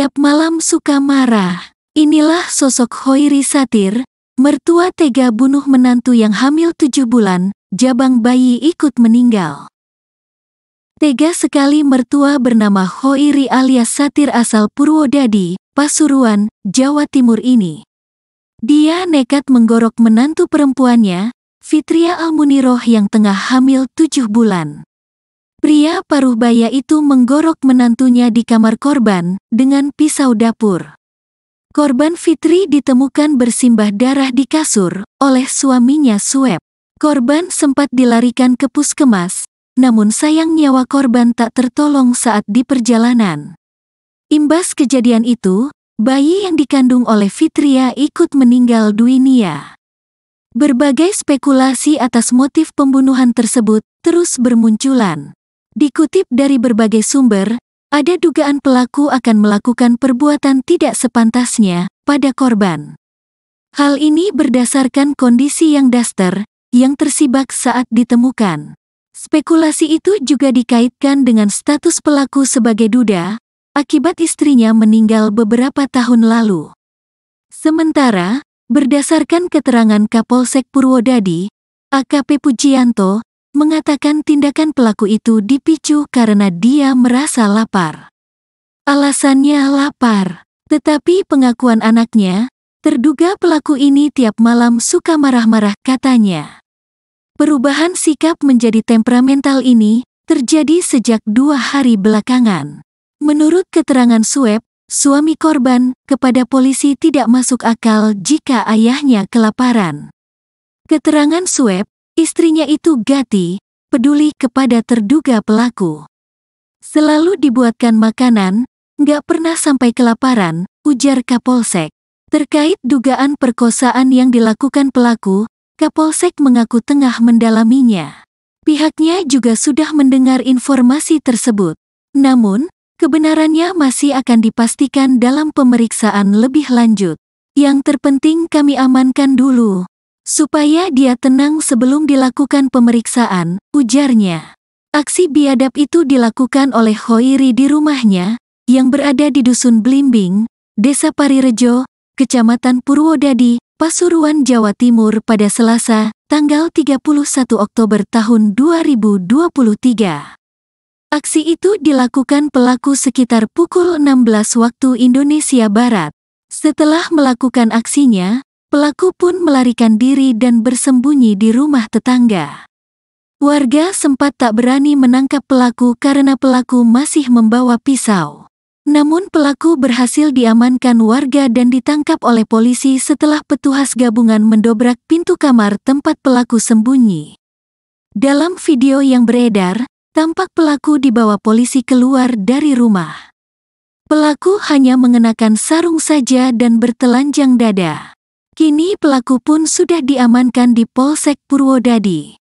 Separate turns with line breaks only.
Setiap malam suka marah. Inilah sosok Hoiri Satir, mertua tega bunuh menantu yang hamil tujuh bulan, jabang bayi ikut meninggal. Tega sekali mertua bernama Hoiri alias Satir asal Purwodadi, Pasuruan, Jawa Timur ini. Dia nekat menggorok menantu perempuannya, Fitria Almuniroh yang tengah hamil tujuh bulan. Pria paruh baya itu menggorok menantunya di kamar korban dengan pisau dapur. Korban Fitri ditemukan bersimbah darah di kasur oleh suaminya Sueb. Korban sempat dilarikan ke puskemas, namun sayang nyawa korban tak tertolong saat di perjalanan. Imbas kejadian itu, bayi yang dikandung oleh Fitria ikut meninggal dunia. Berbagai spekulasi atas motif pembunuhan tersebut terus bermunculan. Dikutip dari berbagai sumber, ada dugaan pelaku akan melakukan perbuatan tidak sepantasnya pada korban. Hal ini berdasarkan kondisi yang daster yang tersibak saat ditemukan. Spekulasi itu juga dikaitkan dengan status pelaku sebagai duda akibat istrinya meninggal beberapa tahun lalu. Sementara, berdasarkan keterangan Kapolsek Purwodadi, AKP Pujianto, mengatakan tindakan pelaku itu dipicu karena dia merasa lapar. Alasannya lapar, tetapi pengakuan anaknya, terduga pelaku ini tiap malam suka marah-marah katanya. Perubahan sikap menjadi temperamental ini terjadi sejak dua hari belakangan. Menurut keterangan Sueb, suami korban kepada polisi tidak masuk akal jika ayahnya kelaparan. Keterangan Sueb, Istrinya itu Gati, peduli kepada terduga pelaku. Selalu dibuatkan makanan, nggak pernah sampai kelaparan, ujar Kapolsek. Terkait dugaan perkosaan yang dilakukan pelaku, Kapolsek mengaku tengah mendalaminya. Pihaknya juga sudah mendengar informasi tersebut. Namun, kebenarannya masih akan dipastikan dalam pemeriksaan lebih lanjut. Yang terpenting kami amankan dulu, supaya dia tenang sebelum dilakukan pemeriksaan, ujarnya. Aksi biadab itu dilakukan oleh Hoiri di rumahnya, yang berada di Dusun Blimbing, Desa Parirejo, Kecamatan Purwodadi, Pasuruan, Jawa Timur pada Selasa, tanggal 31 Oktober tahun 2023. Aksi itu dilakukan pelaku sekitar pukul 16 waktu Indonesia Barat. Setelah melakukan aksinya, Pelaku pun melarikan diri dan bersembunyi di rumah tetangga. Warga sempat tak berani menangkap pelaku karena pelaku masih membawa pisau. Namun pelaku berhasil diamankan warga dan ditangkap oleh polisi setelah petugas gabungan mendobrak pintu kamar tempat pelaku sembunyi. Dalam video yang beredar, tampak pelaku dibawa polisi keluar dari rumah. Pelaku hanya mengenakan sarung saja dan bertelanjang dada. Kini pelaku pun sudah diamankan di Polsek Purwodadi.